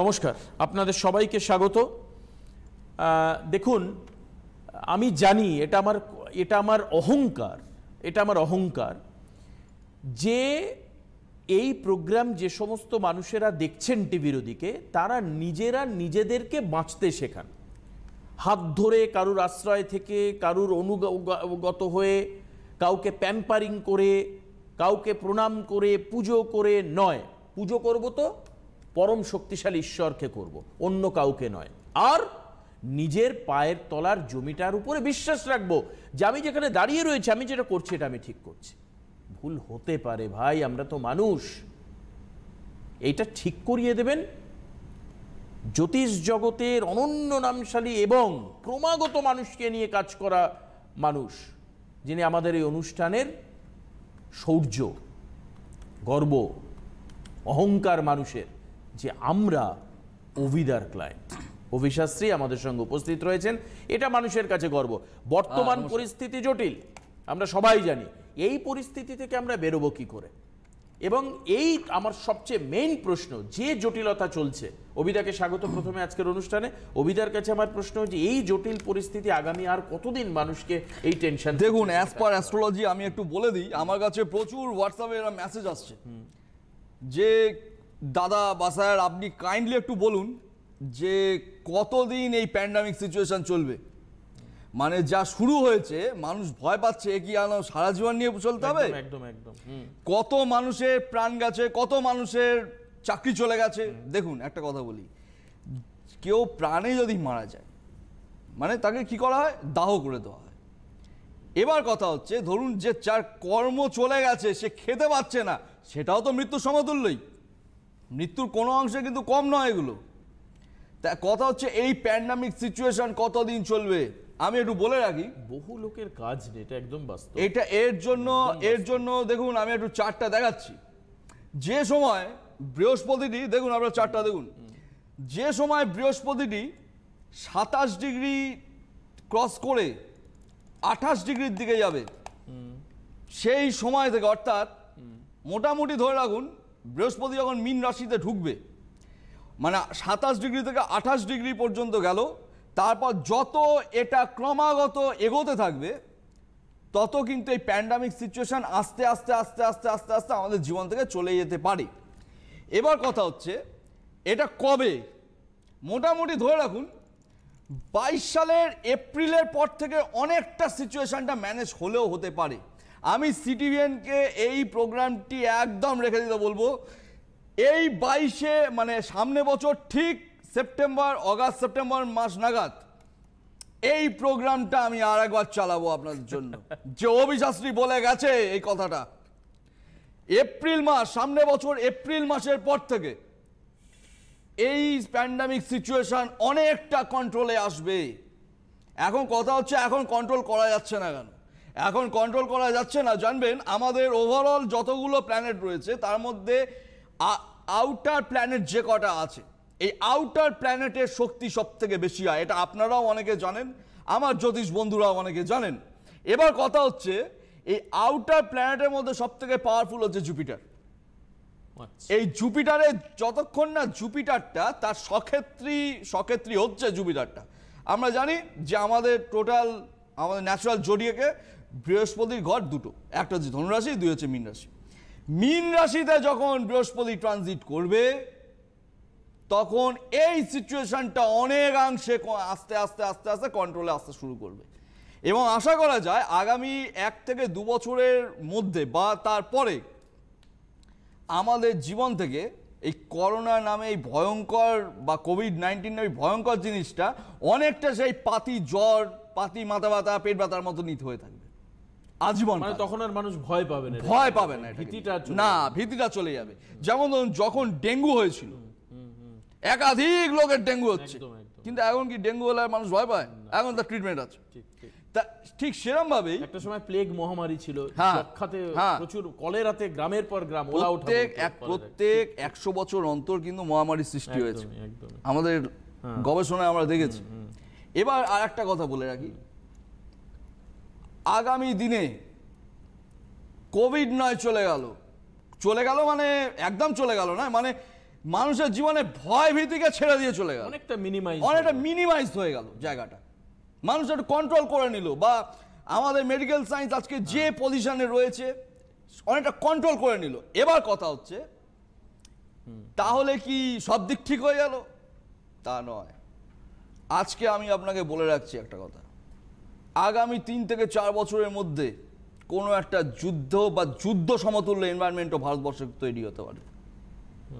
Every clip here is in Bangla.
নমস্কার আপনাদের সবাইকে স্বাগত দেখুন আমি জানি এটা আমার এটা আমার অহংকার এটা আমার অহংকার যে এই প্রোগ্রাম যে সমস্ত মানুষেরা দেখছেন টিভির ওদিকে তারা নিজেরা নিজেদেরকে বাঁচতে শেখান হাত ধরে কারুর আশ্রয় থেকে কারুর অনুগত হয়ে কাউকে প্যাম্পারিং করে কাউকে প্রণাম করে পুজো করে নয় পুজো করব তো পরম শক্তিশালী ঈশ্বরকে করব অন্য কাউকে নয় আর নিজের পায়ের তলার জমিটার উপরে বিশ্বাস রাখবো যে আমি যেখানে দাঁড়িয়ে রয়েছি আমি যেটা করছি এটা আমি ঠিক করছি ভুল হতে পারে ভাই আমরা তো মানুষ এইটা ঠিক করিয়ে দেবেন জ্যোতিষ জগতের অনন্য নামশালী এবং ক্রমাগত মানুষকে নিয়ে কাজ করা মানুষ যিনি আমাদের এই অনুষ্ঠানের শৌর্য গর্ব অহংকার মানুষের যে আমরা অভিদার ক্লায়েন্ট অভিশাস্ত্রী আমাদের সঙ্গে উপস্থিত রয়েছেন এটা মানুষের কাছে গর্ব বর্তমান পরিস্থিতি জটিল আমরা সবাই জানি এই পরিস্থিতি থেকে আমরা বেরোবো কী করে এবং এই আমার সবচেয়ে মেইন প্রশ্ন যে জটিলতা চলছে অভিদাকে স্বাগত প্রথমে আজকের অনুষ্ঠানে অভিদার কাছে আমার প্রশ্ন যে এই জটিল পরিস্থিতি আগামী আর কতদিন মানুষকে এই টেনশন দেখুন অ্যাজ পার অ্যাস্ট্রোলজি আমি একটু বলে দিই আমার কাছে প্রচুর হোয়াটসঅ্যাপে এরা মেসেজ আসছে যে দাদা বা স্যার আপনি কাইন্ডলি একটু বলুন যে কতদিন এই প্যান্ডামিক সিচুয়েশান চলবে মানে যা শুরু হয়েছে মানুষ ভয় পাচ্ছে কি আনো সারা জীবন নিয়ে চলতে হবে একদম একদম কত মানুষের প্রাণ গেছে কত মানুষের চাকরি চলে গেছে দেখুন একটা কথা বলি কেউ প্রাণে যদি মারা যায় মানে তাকে কি করা হয় দাহ করে দেওয়া হয় এবার কথা হচ্ছে ধরুন যে যার কর্ম চলে গেছে সে খেতে পাচ্ছে না সেটাও তো মৃত্যু সমতুল্যই মৃত্যুর কোনো অংশে কিন্তু কম নয় এগুলো তা কথা হচ্ছে এই প্যান্ডামিক সিচুয়েশন কতদিন চলবে আমি একটু বলে রাখি বহু লোকের কাজ এটা একদম বাস্তব এটা এর জন্য এর জন্য দেখুন আমি একটু চারটা দেখাচ্ছি যে সময় বৃহস্পতিটি দেখুন আপনার চারটা দেখুন যে সময় বৃহস্পতিটি সাতাশ ডিগ্রি ক্রস করে আঠাশ ডিগ্রির দিকে যাবে সেই সময় থেকে অর্থাৎ মোটামুটি ধরে রাখুন বৃহস্পতি যখন মিন রাশিতে ঢুকবে মানে সাতাশ ডিগ্রি থেকে আঠাশ ডিগ্রি পর্যন্ত গেল তারপর যত এটা ক্রমাগত এগোতে থাকবে তত কিন্তু এই প্যান্ডামিক সিচুয়েশান আস্তে আস্তে আস্তে আস্তে আস্তে আস্তে আমাদের জীবন থেকে চলে যেতে পারে এবার কথা হচ্ছে এটা কবে মোটামুটি ধরে রাখুন বাইশ সালের এপ্রিলের পর থেকে অনেকটা সিচুয়েশানটা ম্যানেজ হলেও হতে পারে আমি সিটিভিএনকে এই প্রোগ্রামটি একদম রেখে দিতে বলবো এই বাইশে মানে সামনে বছর ঠিক সেপ্টেম্বর অগাস্ট সেপ্টেম্বর মাস নাগাদ এই প্রোগ্রামটা আমি আর একবার চালাবো আপনাদের জন্য যে অভিশাস্ত্রী বলে গেছে এই কথাটা এপ্রিল মাস সামনে বছর এপ্রিল মাসের পর থেকে এই প্যান্ডামিক সিচুয়েশান অনেকটা কন্ট্রোলে আসবে এখন কথা হচ্ছে এখন কন্ট্রোল করা যাচ্ছে না কেন এখন কন্ট্রোল করা যাচ্ছে না জানবেন আমাদের ওভারঅল যতগুলো প্ল্যানেট রয়েছে তার মধ্যে আউটার প্ল্যানেট যে কটা আছে এই আউটার প্ল্যানেটের শক্তি সব থেকে বেশি হয় এটা আপনারাও অনেকে জানেন আমার জ্যোতিষ বন্ধুরাও অনেকে জানেন এবার কথা হচ্ছে এই আউটার প্ল্যানেটের মধ্যে সব থেকে পাওয়ারফুল হচ্ছে জুপিটার আচ্ছা। এই জুপিটারে যতক্ষণ না জুপিটারটা তার সক্ষেত্রী সক্ষেত্রী হচ্ছে জুপিটারটা আমরা জানি যে আমাদের টোটাল আমাদের ন্যাচারাল জরিয়েকে বৃহস্পতির ঘর দুটো একটা হচ্ছে ধনুরাশি দুই হচ্ছে মীন রাশি মীন রাশিতে যখন বৃহস্পতি ট্রানজিট করবে তখন এই সিচুয়েশনটা অনেকাংশে আস্তে আস্তে আস্তে আস্তে কন্ট্রোলে আসতে শুরু করবে এবং আশা করা যায় আগামী এক থেকে দু বছরের মধ্যে বা তারপরে আমাদের জীবন থেকে এই করোনা নামে এই ভয়ঙ্কর বা কোভিড নাইন্টিন নামে ভয়ঙ্কর জিনিসটা অনেকটা সেই পাতি জ্বর পাতি মাথা ব্যথা পেট ব্যথার মতো নিতে হয়ে থাকে আজীবন মানে তখন আর মানুষ ভয় পাবে না ভয় পাবে না ভীতিটা না ভীতিটা চলে যাবে যেমন যখন ডেঙ্গু হয়েছিল একাধিক লোকের ডেঙ্গু হচ্ছে কিন্তু এখন কি ডেঙ্গু হলে মানুষ ভয় পায় এখন তার ট্রিটমেন্ট আছে ঠিক সেরকম ভাবে একটা সময় প্লেগ মহামারী ছিল যক্ষাতে হ্যাঁ, হ্যাঁ। প্রচুর কলেরাতে গ্রামের পর গ্রাম ওলা এক প্রত্যেক একশো বছর অন্তর কিন্তু মহামারী সৃষ্টি হয়েছে আমাদের হ্যাঁ। গবেষণায় আমরা দেখেছি এবার আর একটা কথা বলে রাখি আগামী দিনে কোভিড নয় চলে গেল চলে গেল মানে একদম চলে গেল না মানে মানুষের জীবনে ভয় ভীতিকে ছেড়ে দিয়ে চলে গেল অনেকটা মিনিমাইজ অনেকটা মিনিমাইজ হয়ে গেল জায়গাটা মানুষ একটু কন্ট্রোল করে নিল বা আমাদের মেডিকেল সায়েন্স আজকে হ্যাঁ। যে পজিশনে রয়েছে অনেকটা কন্ট্রোল করে নিল এবার কথা হচ্ছে তাহলে কি সব দিক ঠিক হয়ে গেল তা নয় আজকে আমি আপনাকে বলে রাখছি একটা কথা আগামী তিন থেকে চার বছরের মধ্যে কোনো একটা যুদ্ধ বা যুদ্ধ সমতুল্য এনভায়রনমেন্টও ভারতবর্ষে তৈরি হতে পারে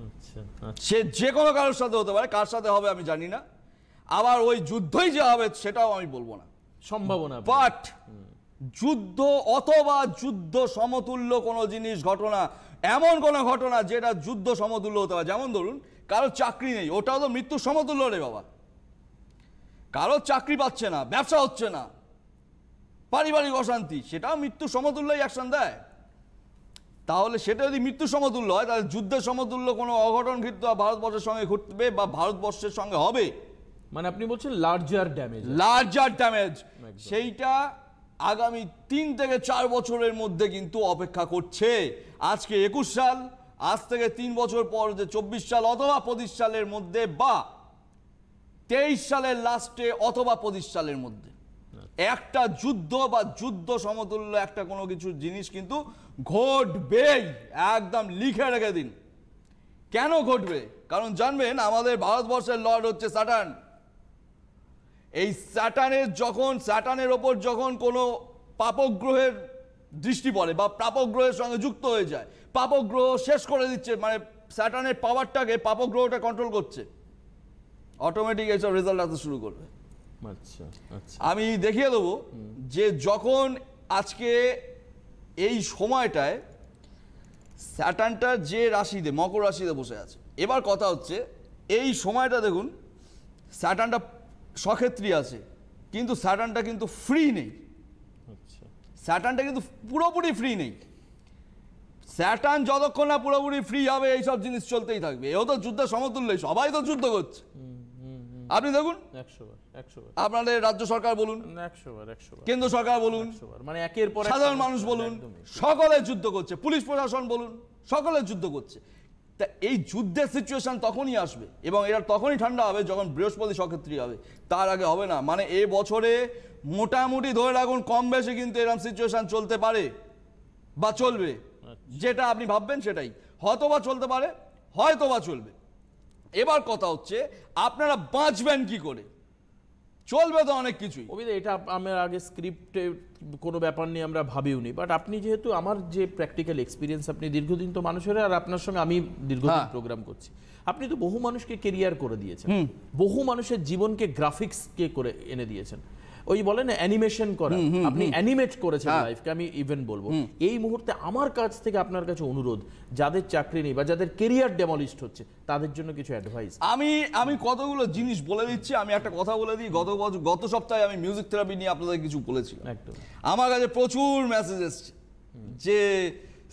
আচ্ছা, আচ্ছা। সে যে কোনো কারোর সাথে হতে পারে কার সাথে হবে আমি জানি না আবার ওই যুদ্ধই যে হবে সেটাও আমি বলবো না সম্ভাবনা বাট যুদ্ধ অথবা যুদ্ধ সমতুল্য কোনো জিনিস ঘটনা এমন কোনো ঘটনা যেটা যুদ্ধ সমতুল্য হতে পারে যেমন ধরুন কারোর চাকরি নেই ওটাও তো মৃত্যু সমতুল্য রে বাবা কারোর চাকরি পাচ্ছে না ব্যবসা হচ্ছে না পারিবারিক অশান্তি সেটাও মৃত্যু সমতুল্যই অ্যাকশন দেয় তাহলে সেটা যদি মৃত্যু সমতুল্য হয় তাহলে যুদ্ধের সমতুল্য কোনো অঘটন ঘটতে ভারতবর্ষের সঙ্গে ঘটবে বা ভারতবর্ষের সঙ্গে হবে মানে আপনি বলছেন লার্জার ড্যামেজ লার্জার ড্যামেজ সেইটা আগামী তিন থেকে চার বছরের মধ্যে কিন্তু অপেক্ষা করছে আজকে একুশ সাল আজ থেকে তিন বছর পর যে চব্বিশ সাল অথবা পঁচিশ সালের মধ্যে বা তেইশ সালের লাস্টে অথবা পঁচিশ সালের মধ্যে একটা যুদ্ধ বা যুদ্ধ সমতুল্য একটা কোনো কিছু জিনিস কিন্তু ঘটবেই একদম লিখে রেখে দিন কেন ঘটবে কারণ জানবেন আমাদের ভারতবর্ষের লর্ড হচ্ছে স্যাটার্ন এই স্যাটানের যখন স্যাটানের ওপর যখন কোনো পাপগ্রহের দৃষ্টি পড়ে বা পাপগ্রহের সঙ্গে যুক্ত হয়ে যায় পাপগ্রহ শেষ করে দিচ্ছে মানে স্যাটানের পাওয়ারটাকে পাপগ্রহটা কন্ট্রোল করছে অটোমেটিক এইসব রেজাল্ট আসতে শুরু করবে আচ্ছা, আচ্ছা। আমি দেখিয়ে দেবো যে যখন আজকে এই সময়টায় স্যাটানটা যে রাশিতে মকর রাশিতে বসে আছে এবার কথা হচ্ছে এই সময়টা দেখুন স্যাটানটা সক্ষেত্রী আছে কিন্তু স্যাটানটা কিন্তু ফ্রি নেই আচ্ছা। স্যাটানটা কিন্তু পুরোপুরি ফ্রি নেই স্যাটান যতক্ষণ না পুরোপুরি ফ্রি হবে এইসব জিনিস চলতেই থাকবে এও তো যুদ্ধের সমতুল্য সবাই তো যুদ্ধ করছে আপনি দেখুন আপনাদের রাজ্য সরকার বলুন কেন্দ্র সরকার বলুন মানে একের পর সাধারণ মানুষ বলুন সকলে যুদ্ধ করছে পুলিশ প্রশাসন বলুন সকলে যুদ্ধ করছে তা এই যুদ্ধের সিচুয়েশান তখনই আসবে এবং এটা তখনই ঠান্ডা হবে যখন বৃহস্পতি সক্ষেত্রী হবে তার আগে হবে না মানে এ বছরে মোটামুটি ধরে রাখুন কম বেশি কিন্তু এরকম সিচুয়েশান চলতে পারে বা চলবে আচ্ছা। যেটা আপনি ভাববেন সেটাই হয়তো বা চলতে পারে হয়তো বা চলবে এবার কথা হচ্ছে আপনারা বাঁচবেন কি করে চলবে তো অনেক কিছুই অভিদা এটা আমার আগে স্ক্রিপ্টে কোনো ব্যাপার নিয়ে আমরা ভাবিও নি বাট আপনি যেহেতু আমার যে প্র্যাকটিক্যাল এক্সপিরিয়েন্স আপনি দীর্ঘদিন তো মানুষের আর আপনার সঙ্গে আমি দীর্ঘদিন প্রোগ্রাম হ্যাঁ। করছি আপনি তো বহু মানুষকে কেরিয়ার করে দিয়েছেন বহু মানুষের জীবনকে গ্রাফিক্সকে করে এনে দিয়েছেন ওই বলে না অ্যানিমেশন করা আপনি অ্যানিমেট করেছেন লাইফকে হ্যাঁ। আমি ইভেন বলবো এই মুহূর্তে আমার কাছ থেকে আপনার কাছে অনুরোধ যাদের চাকরি নেই বা যাদের কেরিয়ার ডেমলিস্ট হচ্ছে তাদের জন্য কিছু অ্যাডভাইস আমি আমি কতগুলো জিনিস বলে দিচ্ছি আমি একটা কথা বলে দিই গত বছর গত সপ্তাহে আমি মিউজিক থেরাপি নিয়ে আপনাদের কিছু বলেছিলাম একদম আমার কাছে প্রচুর মেসেজ এসছে যে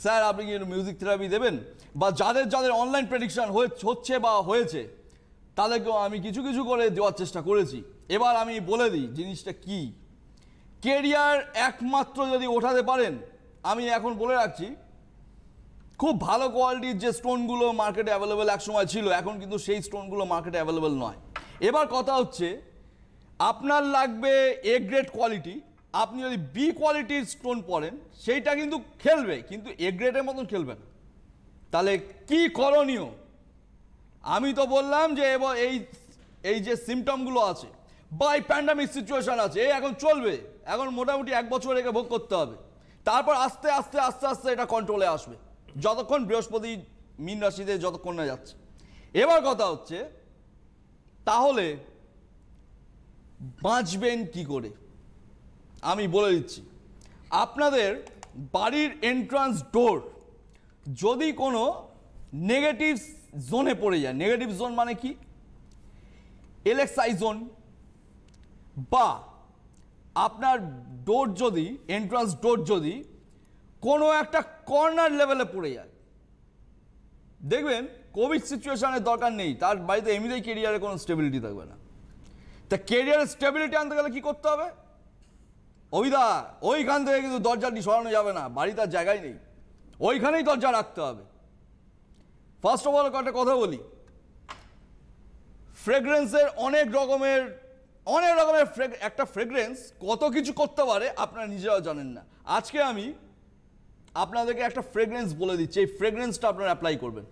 স্যার আপনি কি মিউজিক থেরাপি দেবেন বা যাদের যাদের অনলাইন প্রেডিকশন হচ্ছে বা হয়েছে তাদেরকেও আমি কিছু কিছু করে দেওয়ার চেষ্টা করেছি এবার আমি বলে দিই জিনিসটা কি কেরিয়ার একমাত্র যদি ওঠাতে পারেন আমি এখন বলে রাখছি খুব ভালো কোয়ালিটির যে স্টোনগুলো মার্কেটে অ্যাভেলেবেল একসময় ছিল এখন কিন্তু সেই স্টোনগুলো মার্কেটে অ্যাভেলেবেল নয় এবার কথা হচ্ছে আপনার লাগবে এ গ্রেড কোয়ালিটি আপনি যদি বি কোয়ালিটির স্টোন পড়েন সেইটা কিন্তু খেলবে কিন্তু এ গ্রেডের মতন খেলবে না তাহলে কি করণীয় আমি তো বললাম যে এবার এই এই যে সিমটমগুলো আছে বাই প্যান্ডামিক সিচুয়েশান আছে এই এখন চলবে এখন মোটামুটি এক বছর একে ভোগ করতে হবে তারপর আস্তে আস্তে আস্তে আস্তে এটা কন্ট্রোলে আসবে যতক্ষণ বৃহস্পতি মিন রাশিতে যতক্ষণ না যাচ্ছে এবার কথা হচ্ছে তাহলে বাঁচবেন কি করে আমি বলে দিচ্ছি আপনাদের বাড়ির এন্ট্রান্স ডোর যদি কোনো নেগেটিভ জোনে পড়ে যায় নেগেটিভ জোন মানে কি এলেক্সাই জোন বা আপনার ডোর যদি এন্ট্রান্স ডোর যদি কোনো একটা কর্নার লেভেলে পড়ে যায় দেখবেন কোভিড সিচুয়েশানের দরকার নেই তার বাড়িতে এমনিতেই কেরিয়ারে কোনো স্টেবিলিটি থাকবে না তা কেরিয়ারের স্টেবিলিটি আনতে গেলে কী করতে হবে অবিদা ওইখান থেকে কিন্তু দরজাটি সরানো যাবে না বাড়িতে আর জায়গায় নেই ওইখানেই দরজা রাখতে হবে ফার্স্ট অফ অল একটা কথা বলি ফ্রেগরেন্সের অনেক রকমের অনেক রকমের একটা ফ্রেগরেন্স কত কিছু করতে পারে আপনারা নিজেরাও জানেন না আজকে আমি আপনাদেরকে একটা ফ্রেগরেন্স বলে দিচ্ছি এই ফ্রেগরেন্সটা আপনারা অ্যাপ্লাই করবেন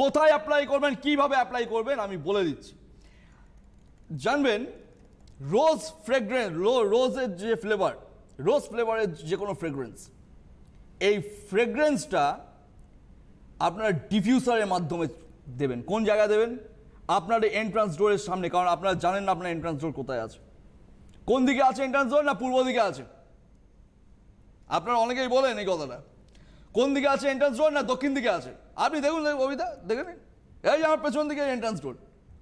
কোথায় অ্যাপ্লাই করবেন কিভাবে অ্যাপ্লাই করবেন আমি বলে দিচ্ছি জানবেন রোজ ফ্রেগরেন্স রোজের যে ফ্লেভার রোজ ফ্লেভারের যে কোনো ফ্রেগরেন্স এই ফ্রেগরেন্সটা আপনারা ডিফিউসারের মাধ্যমে দেবেন কোন জায়গায় দেবেন আপনার এন্ট্রান্স ডোরের সামনে কারণ আপনারা জানেন না আপনার এন্ট্রান্স ডোর কোথায় আছে কোন দিকে আছে এন্ট্রান্স ডোর না পূর্ব দিকে আছে আপনারা অনেকেই বলেন এই কথাটা কোন দিকে আছে এন্ট্রান্স ডোর না দক্ষিণ দিকে আছে আপনি দেখুন কবিতা দেখে নিন এই আমার পেছন দিকে এন্ট্রান্স ডোর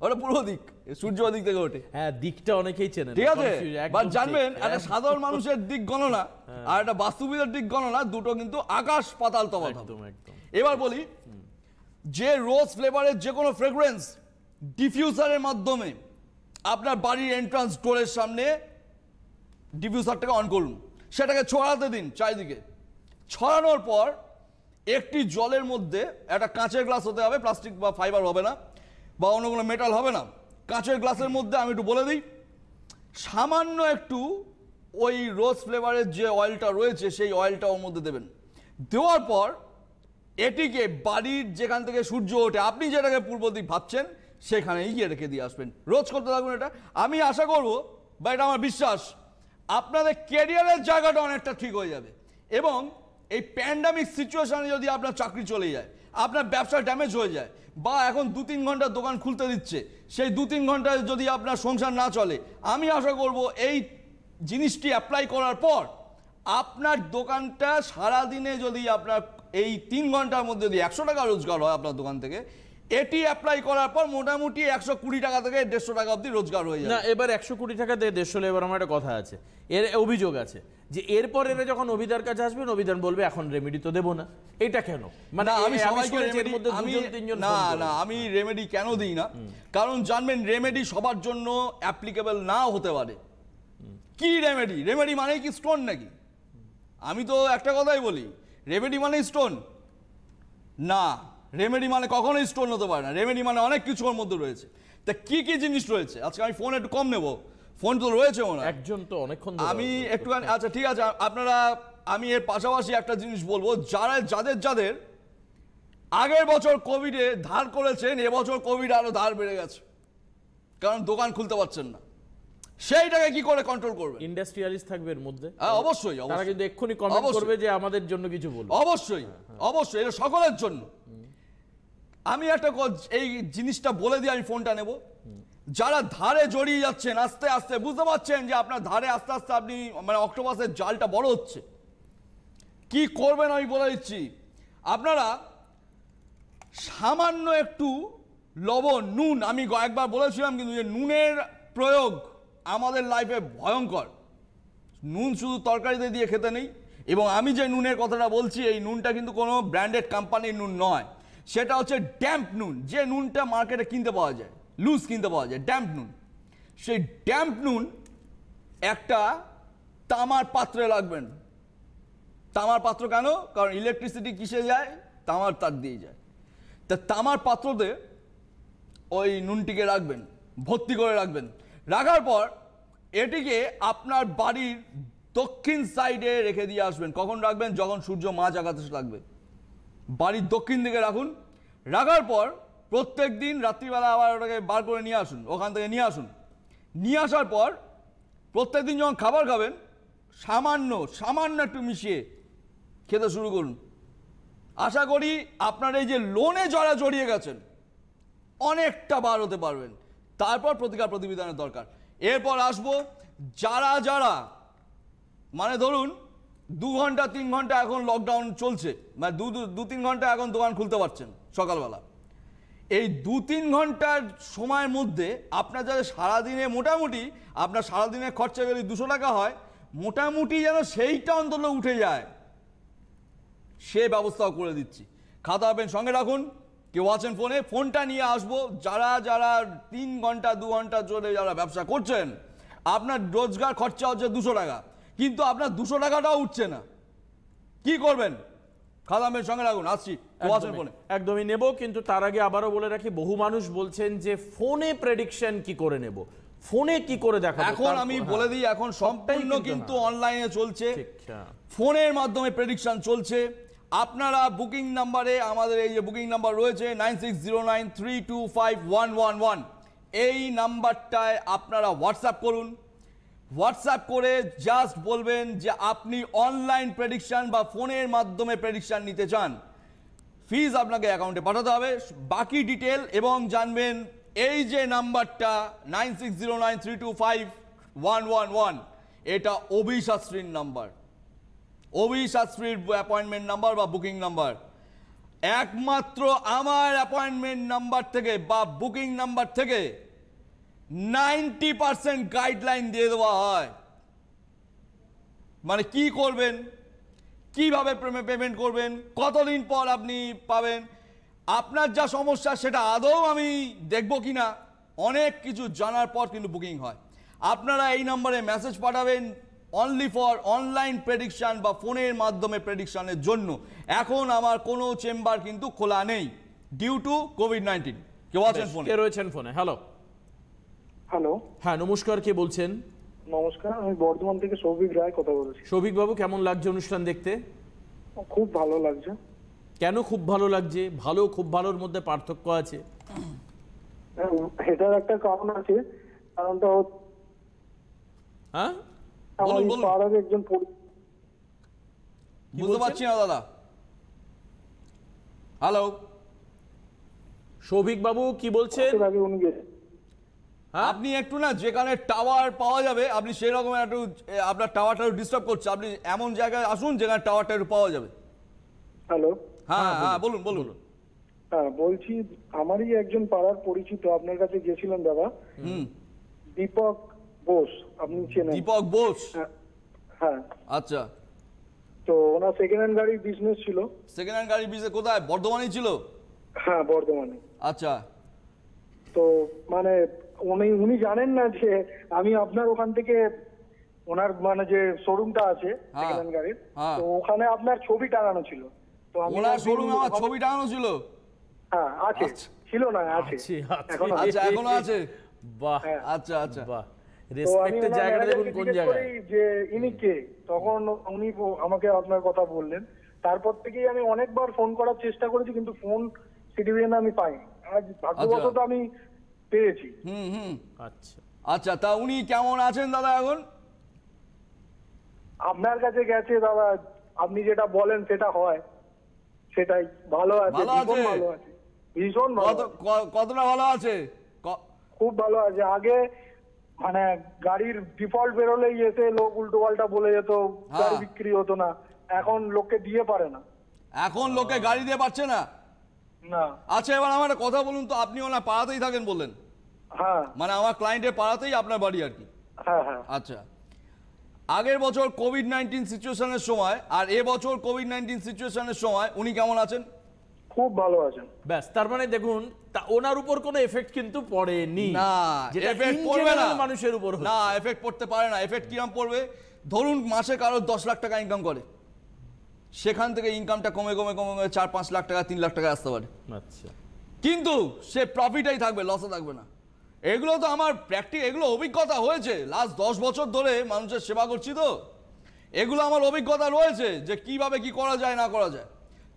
ওটা পূর্ব দিক সূর্য দিক থেকে ওঠে হ্যাঁ দিকটা অনেকেই চেনে ঠিক আছে বা জানবেন একটা হ্যাঁ। সাধারণ মানুষের দিক গণনা হ্যাঁ। আর একটা বাস্তুবিদের দিক গণনা দুটো কিন্তু আকাশ পাতাল তফাৎ একদম এবার বলি যে রোজ ফ্লেভারের যে কোনো ফ্রেগরেন্স ডিফিউজারের মাধ্যমে আপনার বাড়ির এন্ট্রান্স ডোরের সামনে ডিফিউজারটাকে অন করুন সেটাকে ছড়াতে দিন চারিদিকে ছড়ানোর পর একটি জলের মধ্যে একটা কাঁচের গ্লাস হতে হবে প্লাস্টিক বা ফাইবার হবে না বা অন্য কোনো মেটাল হবে না কাঁচের গ্লাসের মধ্যে আমি একটু বলে দিই সামান্য একটু ওই রোজ ফ্লেভারের যে অয়েলটা রয়েছে সেই অয়েলটা ওর মধ্যে দেবেন দেওয়ার পর এটিকে বাড়ির যেখান থেকে সূর্য ওঠে আপনি যেটাকে পূর্ব দিক ভাবছেন সেখানে গিয়ে রেখে দিয়ে আসবেন রোজ করতে থাকবেন এটা আমি আশা করব বা এটা আমার বিশ্বাস আপনাদের কেরিয়ারের জায়গাটা অনেকটা ঠিক হয়ে যাবে এবং এই প্যান্ডামিক সিচুয়েশানে যদি আপনার চাকরি চলে যায় আপনার ব্যবসা ড্যামেজ হয়ে যায় বা এখন দু তিন ঘন্টা দোকান খুলতে দিচ্ছে সেই দু তিন ঘন্টায় যদি আপনার সংসার না চলে আমি আশা করব এই জিনিসটি অ্যাপ্লাই করার পর আপনার দোকানটা সারাদিনে যদি আপনার এই তিন ঘন্টার মধ্যে যদি একশো টাকা রোজগার হয় আপনার দোকান থেকে এটি অ্যাপ্লাই করার পর মোটামুটি একশো কুড়ি টাকা থেকে দেড়শো টাকা অবধি রোজগার হয়ে যায় না এবার একশো কুড়ি টাকা থেকে দেড়শো এবার আমার একটা কথা আছে এর অভিযোগ আছে যে এরপর এরা যখন অভিদার কাছে আসবে অভিধান বলবে এখন রেমেডি তো দেবো না এটা কেন মানে আমি সবাইকে আমি না না আমি রেমেডি কেন দিই না কারণ জানবেন রেমেডি সবার জন্য অ্যাপ্লিকেবল না হতে পারে কি রেমেডি রেমেডি মানে কি স্টোন নাকি আমি তো একটা কথাই বলি রেমেডি মানে স্টোন না রেমেডি মানে কখনোই স্টোন হতে পারে না রেমেডি মানে অনেক কিছু ওর মধ্যে রয়েছে তা কি কি জিনিস রয়েছে আজকে আমি ফোন একটু কম নেব ফোন তো রয়েছে ওনার একজন তো অনেকক্ষণ আমি একটুখানি আচ্ছা ঠিক আছে আপনারা আমি এর পাশাপাশি একটা জিনিস বলবো যারা যাদের যাদের আগের বছর কোভিডে ধার করেছেন এবছর কোভিড আরও ধার বেড়ে গেছে কারণ দোকান খুলতে পারছেন না সেইটাকে কি করে কন্ট্রোল করবে ইন্ডাস্ট্রিয়ালিস্ট থাকবে এর মধ্যে হ্যাঁ, অবশ্যই তারা কিন্তু এক্ষুনি কমেন্ট করবে যে আমাদের জন্য কিছু বলবে অবশ্যই অবশ্যই এটা সকলের জন্য আমি একটা এই জিনিসটা বলে দিয়ে আমি ফোনটা নেব যারা ধারে জড়িয়ে যাচ্ছেন আস্তে আস্তে বুঝতে পারছেন যে আপনার ধারে আস্তে আস্তে আপনি মানে অক্টোপাসের জালটা বড় হচ্ছে কি করবেন আমি বলে দিচ্ছি আপনারা সামান্য একটু লবণ নুন আমি একবার বলেছিলাম কিন্তু যে নুনের প্রয়োগ আমাদের লাইফে ভয়ঙ্কর নুন শুধু তরকারিতে দিয়ে খেতে নেই এবং আমি যে নুনের কথাটা বলছি এই নুনটা কিন্তু কোনো ব্র্যান্ডেড কোম্পানির নুন নয় সেটা হচ্ছে ড্যাম্প নুন যে নুনটা মার্কেটে কিনতে পাওয়া যায় লুজ কিনতে পাওয়া যায় ড্যাম্প নুন সেই ড্যাম্প নুন একটা তামার পাত্রে লাগবেন তামার পাত্র কেন কারণ ইলেকট্রিসিটি কিসে যায় তামার তার দিয়ে যায় তা তামার পাত্রতে ওই নুনটিকে রাখবেন ভর্তি করে রাখবেন রাখার পর এটিকে আপনার বাড়ির দক্ষিণ সাইডে রেখে দিয়ে আসবেন কখন রাখবেন যখন সূর্য মাছ আকাশে লাগবে বাড়ির দক্ষিণ দিকে রাখুন রাখার পর প্রত্যেক দিন রাত্রিবেলা আবার ওটাকে বার করে নিয়ে আসুন ওখান থেকে নিয়ে আসুন নিয়ে আসার পর প্রত্যেক দিন যখন খাবার খাবেন সামান্য সামান্য একটু মিশিয়ে খেতে শুরু করুন আশা করি আপনার এই যে লোনে জড়া জড়িয়ে গেছেন অনেকটা বার হতে পারবেন তারপর প্রতিকার প্রতিবিধানের দরকার এরপর আসবো যারা যারা মানে ধরুন দু ঘন্টা তিন ঘন্টা এখন লকডাউন চলছে মানে দু দু তিন ঘন্টা এখন দোকান খুলতে পারছেন সকালবেলা এই দু তিন ঘন্টার সময়ের মধ্যে আপনার যাতে সারাদিনে মোটামুটি আপনার সারাদিনের খরচা গেলে দুশো টাকা হয় মোটামুটি যেন সেইটা অন্তত উঠে যায় সে ব্যবস্থাও করে দিচ্ছি খাতা পেন সঙ্গে রাখুন কেউ আছেন ফোনে ফোনটা নিয়ে আসবো যারা যারা তিন ঘন্টা দু ঘন্টা চলে যারা ব্যবসা করছেন আপনার রোজগার খরচা হচ্ছে দুশো টাকা কিন্তু আপনার দুশো টাকাটাও উঠছে না কি করবেন খাদামের সঙ্গে রাখুন আসছি ফোনে একদমই নেব কিন্তু তার আগে আবারও বলে রাখি বহু মানুষ বলছেন যে ফোনে প্রেডিকশন কি করে নেব ফোনে কি করে দেখা এখন আমি হ্যাঁ, বলে দিই এখন সম্পূর্ণ কিন্তু অনলাইনে হ্যাঁ। চলছে হ্যাঁ। ফোনের মাধ্যমে প্রেডিকশন চলছে আপনারা বুকিং নাম্বারে আমাদের এই যে বুকিং নাম্বার রয়েছে nine six zero nine three two five one one one এই নাম্বারটায় আপনারা হোয়াটসঅ্যাপ করুন হোয়াটসঅ্যাপ করে জাস্ট বলবেন যে আপনি অনলাইন প্রেডিকশান বা ফোনের মাধ্যমে প্রেডিকশান নিতে চান ফিজ আপনাকে অ্যাকাউন্টে পাঠাতে হবে বাকি ডিটেল এবং জানবেন এই যে নাম্বারটা nine six zero nine three two five one one one এটা অভি শাস্ত্রীর নাম্বার অভি শাস্ত্রীর অ্যাপয়েন্টমেন্ট নাম্বার বা বুকিং নাম্বার একমাত্র আমার অ্যাপয়েন্টমেন্ট নাম্বার থেকে বা বুকিং নাম্বার থেকে নাইনটি পারসেন্ট গাইডলাইন দিয়ে দেওয়া হয় মানে কি করবেন কিভাবে পেমেন্ট করবেন কতদিন পর আপনি পাবেন আপনার যা সমস্যা সেটা আদৌ আমি দেখব কি না অনেক কিছু জানার পর কিন্তু বুকিং হয় আপনারা এই নম্বরে মেসেজ পাঠাবেন অনলি ফর অনলাইন প্রেডিকশান বা ফোনের মাধ্যমে প্রেডিকশানের জন্য এখন আমার কোনো চেম্বার কিন্তু খোলা নেই ডিউ টু কোভিড নাইন্টিন কেউ আছেন ফোনে রয়েছেন ফোনে হ্যালো হ্যালো হ্যাঁ নমস্কার কে বলছেন নমস্কার আমি বর্ধমান থেকে সৌভিক রায় কথা বলছি সৌভিক বাবু কেমন লাগছে অনুষ্ঠান দেখতে খুব ভালো লাগছে কেন খুব ভালো লাগছে ভালো খুব ভালোর মধ্যে পার্থক্য আছে হ্যাঁ, এটার একটা কারণ আছে কারণটা হ্যাঁ পাড়ার একজন বুঝতে পারছি না দাদা হ্যালো সৌভিক বাবু কি বলছেন আগে উনি গেছেন হ্যাঁ? আপনি একটু না যেখানে টাওয়ার পাওয়া যাবে আপনি সেই রকম একটু আপনার টাওয়ারটা ডিস্টার্ব করছে আপনি এমন জায়গায় আসুন যেখানে টাওয়ারটা একটু পাওয়া যাবে হ্যালো হ্যাঁ হ্যাঁ, হ্যাঁ বলুন বলুন হ্যাঁ বলছি আমারই একজন পাড়ার পরিচিত আপনার কাছে গেছিলাম দাদা দীপক বোস আপনি চেনেন দীপক বোস হ্যাঁ, হ্যাঁ। আচ্ছা তো ওনার সেকেন্ড হ্যান্ড গাড়ির বিজনেস ছিল সেকেন্ড হ্যান্ড গাড়ির বিজনেস কোথায় বর্ধমানেই ছিল হ্যাঁ বর্ধমানে আচ্ছা তো মানে উনি উনি জানেন না যে আমি আপনার ওখান থেকে ওনার মানে যে শোরুমটা আছে হ্যাঁ, সেকেন্ড গাড়ির হ্যাঁ। তো ওখানে আপনার ছবি টাঙানো ছিল তো ওনার শোরুমে আমার ছবি টাঙানো ছিল হ্যাঁ আছে আচ্ছা। ছিল না আছে আচ্ছা, আচ্ছা। আছে বাহ হ্যাঁ। আচ্ছা আচ্ছা বাহ রেসপেক্টের জায়গাটা দেখুন কোন জায়গায় যে ইনি কে তখন উনি আমাকে আপনার কথা বললেন তারপর থেকেই আমি অনেকবার ফোন করার চেষ্টা করেছি কিন্তু ফোন সিটিভিএন আমি পাইনি আজ ভাগ্যবশত আমি পেয়েছি হুম হুম আচ্ছা আচ্ছা তা উনি কেমন আছেন দাদা এখন আপনার কাছে গেছে দাদা আপনি যেটা বলেন সেটা হয় সেটাই ভালো আছে ভীষণ ভালো আছে ভীষণ ভালো কতটা ভালো আছে খুব ভালো আছে আগে মানে গাড়ির ডিফল্ট বেরোলেই এসে লোক উল্টো পাল্টা বলে যেত হ্যাঁ। গাড়ি বিক্রি হতো না এখন লোককে দিয়ে পারে না এখন লোকে গাড়ি দিয়ে পারছে না আচ্ছা এবার আমার কথা বলুন তো আপনি ওনার পাড়াতেই থাকেন বললেন হ্যাঁ। মানে আমার ক্লায়েন্টের পাড়াতেই আপনার বাড়ি আর কি হ্যাঁ, হ্যাঁ। আচ্ছা আগের বছর কোভিড নাইন্টিন সিচুয়েশনের সময় আর এ বছর কোভিড নাইন্টিন সিচুয়েশনের সময় উনি কেমন আছেন খুব ভালো আছেন ব্যাস তার মানে দেখুন তা ওনার উপর কোনো এফেক্ট কিন্তু পড়েনি না এফেক্ট পড়বে না মানুষের উপর না এফেক্ট পড়তে পারে না এফেক্ট কিরম পড়বে ধরুন মাসে কারোর দশ লাখ টাকা ইনকাম করে সেখান থেকে ইনকামটা কমে কমে কমে কমে চার পাঁচ লাখ টাকা তিন লাখ টাকা আসতে পারে আচ্ছা কিন্তু সে প্রফিটাই থাকবে লসে থাকবে না এগুলো তো আমার প্র্যাকটিক এগুলো অভিজ্ঞতা হয়েছে লাস্ট দশ বছর ধরে মানুষের সেবা করছি তো এগুলো আমার অভিজ্ঞতা রয়েছে যে কিভাবে কি করা যায় না করা যায়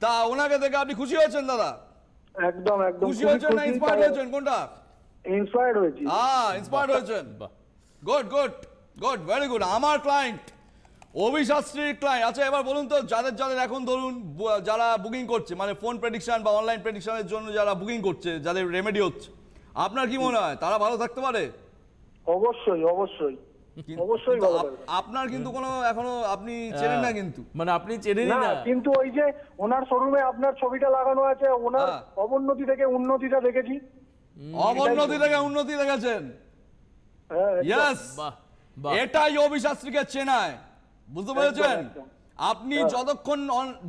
তা ওনাকে দেখে আপনি খুশি হয়েছেন দাদা একদম একদম খুশি হয়েছেন না ইন্সপায়ার হয়েছেন কোনটা ইন্সপায়ার্ড হয়েছি হ্যাঁ ইন্সপায়ার্ড হয়েছেন good good good very good আমার ক্লায়েন্ট অভিশাস্ত্রীর ক্লায়েন্ট আচ্ছা এবার বলুন তো যাদের যাদের এখন ধরুন যারা বুকিং করছে মানে ফোন প্রেডিকশন বা অনলাইন প্রেডিকশনের জন্য যারা বুকিং করছে যাদের রেমেডি হচ্ছে আপনার কি মনে হয় তারা ভালো থাকতে পারে অবশ্যই অবশ্যই অবশ্যই আপনার কিন্তু এখনো আপনি হ্যাঁ। চেনেন না কিন্তু মানে আপনি না কিন্তু ওই যে ওনার শোরুমে আপনার ছবিটা লাগানো আছে ওনার হ্যাঁ। থেকে উন্নতিটা দেখেছি থেকে উন্নতি দেখেছেন হ্যাঁ, এটাই অভিশাস্ত্রীকে চেনায় বুঝতে পেরেছেন আপনি হ্যাঁ। যতক্ষণ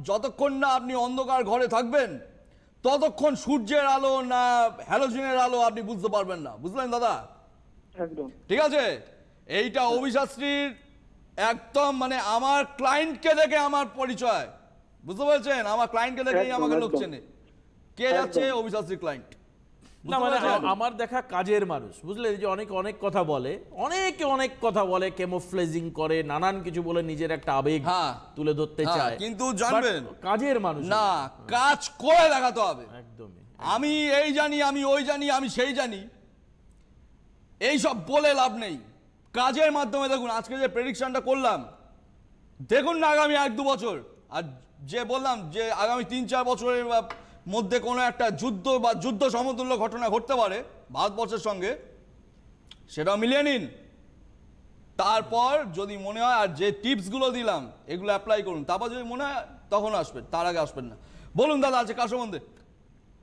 যতক্ষণ না আপনি অন্ধকার ঘরে থাকবেন ততক্ষণ সূর্যের আলো না হ্যালোজিনের আলো আপনি বুঝতে পারবেন না বুঝলেন দাদা ঠিক আছে এইটা হ্যাঁ। অভিশাস্ত্রীর একদম মানে আমার ক্লায়েন্টকে দেখে আমার পরিচয় বুঝতে পেরেছেন আমার ক্লায়েন্টকে দেখেই আমাকে লোক চেনে কে যাচ্ছে অভিশাস্ত্রী ক্লায়েন্ট না মানে হ্যাঁ, আমার দেখা কাজের মানুষ বুঝলে যে অনেক অনেক কথা বলে অনেকে অনেক কথা বলে কেমোফ্লেজিং করে নানান কিছু বলে নিজের একটা আবেগ হ্যাঁ, তুলে ধরতে হ্যাঁ, চায় কিন্তু জানবেন কাজের মানুষ না কাজ করে দেখাতে হবে একদমই আমি এই জানি আমি ওই জানি আমি সেই জানি এই সব বলে লাভ নেই কাজের মাধ্যমে দেখুন আজকে যে প্রেডিকশনটা করলাম দেখুন না আগামী এক দু বছর আর যে বললাম যে আগামী তিন চার বছরের মধ্যে কোনো একটা যুদ্ধ বা যুদ্ধ সমতুল্য ঘটনা ঘটতে পারে ভারতবর্ষের সঙ্গে সেটাও মিলিয়ে নিন তারপর যদি মনে হয় আর যে টিপসগুলো দিলাম এগুলো অ্যাপ্লাই করুন তারপর যদি মনে হয় তখন আসবেন তার আগে আসবেন না বলুন দাদা আছে কার সম্বন্ধে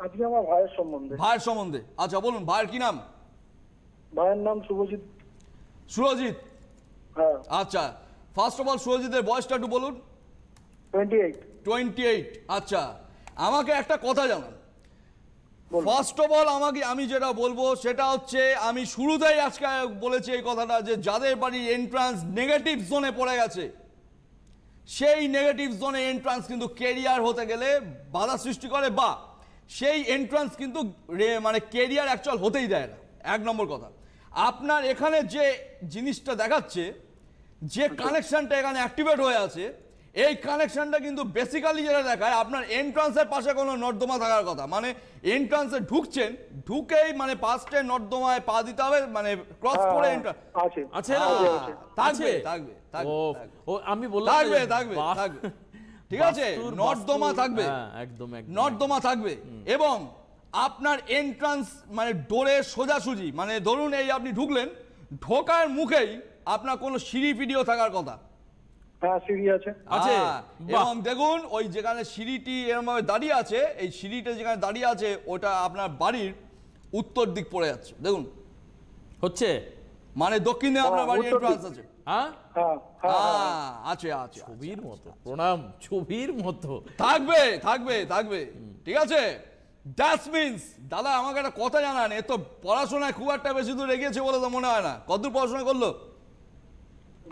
আজকে আমার ভাইয়ের সম্বন্ধে ভাইয়ের সম্বন্ধে আচ্ছা বলুন ভাইয়ের কি নাম ভাইয়ের নাম শুভজিৎ সুরজিৎ হ্যাঁ আচ্ছা ফার্স্ট অফ অল সুরজিতের বয়সটা একটু বলুন টোয়েন্টি এইট টোয়েন্টি এইট আচ্ছা আমাকে একটা কথা জানান ফার্স্ট অফ অল আমাকে আমি যেটা বলবো সেটা হচ্ছে আমি শুরুতেই আজকে বলেছি এই কথাটা যে যাদের বাড়ির এন্ট্রান্স নেগেটিভ জোনে পড়ে গেছে সেই নেগেটিভ জোনে এন্ট্রান্স কিন্তু কেরিয়ার হতে গেলে বাধা সৃষ্টি করে বা সেই এন্ট্রান্স কিন্তু মানে কেরিয়ার অ্যাকচুয়াল হতেই দেয় না এক নম্বর কথা আপনার এখানে যে জিনিসটা দেখাচ্ছে যে কানেকশানটা আচ্ছা। এখানে অ্যাক্টিভেট হয়ে আছে এই কানেকশনটা কিন্তু বেসিক্যালি যেটা দেখায় আপনার এন্ট্রান্সের পাশে কোনো নর্দমা থাকার কথা মানে এন্ট্রান্সে ঢুকছেন ঢুকেই মানে পাঁচটে নর্দমায় পা দিতে হবে মানে ক্রস হ্যাঁ, করে এন্ট্রান্স আচ্ছা থাকবে থাকবে ও আমি বললাম থাকবে থাকবে থাকবে ঠিক আছে নর্দমা থাকবে হ্যাঁ, একদম নর্দমা থাকবে এবং আপনার এন্ট্রান্স মানে ডোরে সোজাসুজি মানে ধরুন এই আপনি ঢুকলেন ঢোকার মুখেই আপনার কোনো সিঁড়ি পিডিও থাকার কথা হ্যাঁ, আছে এবং দেখুন ওই যেখানে সিঁড়িটি এরমভাবে দাঁড়িয়ে আছে এই সিঁড়িটা যেখানে দাঁড়িয়ে আছে ওটা আপনার বাড়ির উত্তর দিক পড়ে যাচ্ছে দেখুন হচ্ছে মানে দক্ষিণে আপনার এন্ট্রান্স হ্যাঁ, আছে প্রণাম ছবির থাকবে থাকবে থাকবে ঠিক আছে দাদা আমাকে একটা কথা পড়াশোনায় খুব একটা বেশি দূর এগিয়েছে বলে তো মনে হয় না কতদূর পড়াশোনা করলো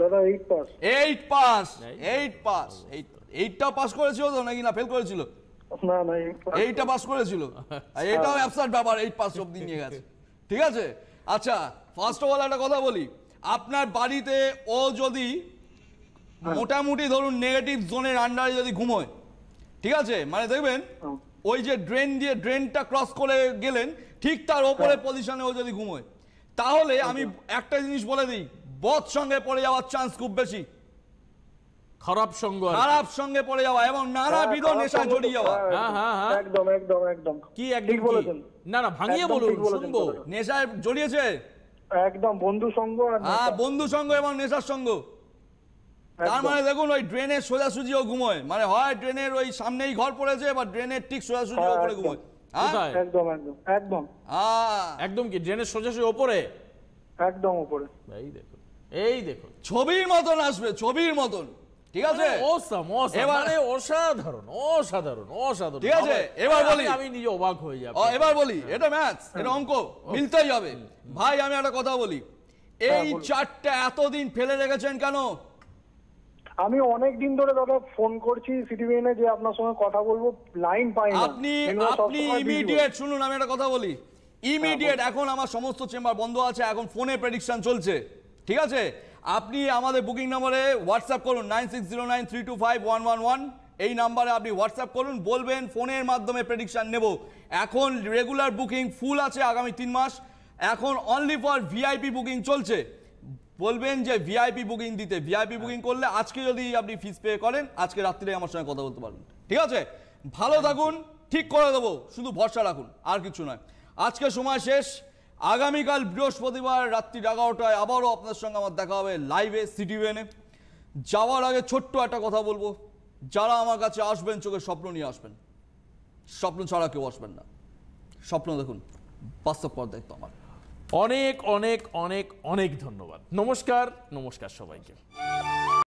এটাও ব্যাপার ফার্স্ট আচ্ছা, আপনার বাড়িতে ও যদি হ্যাঁ। মোটামুটি ধরুন নেগেটিভ জোনের আন্ডারে যদি ঘুমোয় ঠিক আছে মানে দেখবেন হ্যাঁ। ওই যে ড্রেন দিয়ে ড্রেনটা ক্রস করে গেলেন ঠিক তার ওপরে পজিশনে ও যদি ঘুমোয় তাহলে আমি আচ্ছা। একটা জিনিস বলে দিই বদ সঙ্গে পড়ে যাওয়ার চান্স খুব বেশি খারাপ সঙ্গ খারাপ সঙ্গে পড়ে যাওয়া এবং হ্যাঁ, জড়িয়ে যাওয়া হ্যাঁ, হ্যাঁ হ্যাঁ হ্যাঁ একদম একদম একদম কি না না ভাঙিয়ে বলুন শুনবো নেশায় জড়িয়েছে একদম বন্ধু সঙ্গ হ্যাঁ বন্ধু সঙ্গ এবং নেশার সঙ্গ তার মানে দেখুন ওই ড্রেনের সোজাসুজিও ঘুমোয় মানে হয় ড্রেনের ওই সামনেই ঘর পড়েছে বা ড্রেনের ঠিক সোজাসুজি ওপরে ঘুমোয় হ্যাঁ? একদম একদম একদম একদম কি ড্রেনের সোজাসুজি ওপরে একদম উপরে দেখো এই দেখো ছবির মতন আসবে ছবির মতন ঠিক মানে আছে এবারে মানে অসাধারণ অসাধারণ অসাধারণ ঠিক আছে এবার বলি আমি নিজে অবাক হয়ে যাব এবার বলি এটা ম্যাথ এটা অঙ্ক মিলতেই হবে ভাই আমি একটা কথা বলি হ্যাঁ, এই চারটা এতদিন ফেলে রেখেছেন কেন আমি অনেক দিন ধরে দাদা ফোন করছি সিটিভিএনে যে আপনার সঙ্গে কথা বলবো লাইন পাই না আপনি আপনি ইমিডিয়েট শুনুন আমি একটা কথা বলি ইমিডিয়েট হ্যাঁ, এখন আমার সমস্ত চেম্বার বন্ধ আছে এখন ফোনে প্রেডিকশন চলছে ঠিক আছে আপনি আমাদের বুকিং নম্বরে হোয়াটসঅ্যাপ করুন nine six zero nine three two five one one one এই নাম্বারে আপনি হোয়াটসঅ্যাপ করুন বলবেন ফোনের মাধ্যমে প্রেডিকশান নেব এখন রেগুলার বুকিং ফুল আছে আগামী তিন মাস এখন অনলি ফর ভিআইপি বুকিং চলছে বলবেন যে ভিআইপি বুকিং দিতে ভিআইপি বুকিং করলে আজকে যদি আপনি ফিস পে করেন আজকে রাত্রিরে আমার সঙ্গে কথা বলতে পারবেন ঠিক আছে ভালো থাকুন ঠিক করে দেবো শুধু ভরসা রাখুন আর কিছু নয় আজকে সময় শেষ আগামীকাল বৃহস্পতিবার রাত্রি এগারোটায় আবারও আপনার সঙ্গে আমার দেখা হবে লাইভে সিটিভেনে যাওয়ার আগে ছোট্ট একটা কথা বলবো যারা আমার কাছে আসবেন চোখে স্বপ্ন নিয়ে আসবেন স্বপ্ন ছাড়া কেউ আসবেন না স্বপ্ন দেখুন বাস্তব পর দায়িত্ব আমার অনেক অনেক অনেক অনেক ধন্যবাদ নমস্কার নমস্কার সবাইকে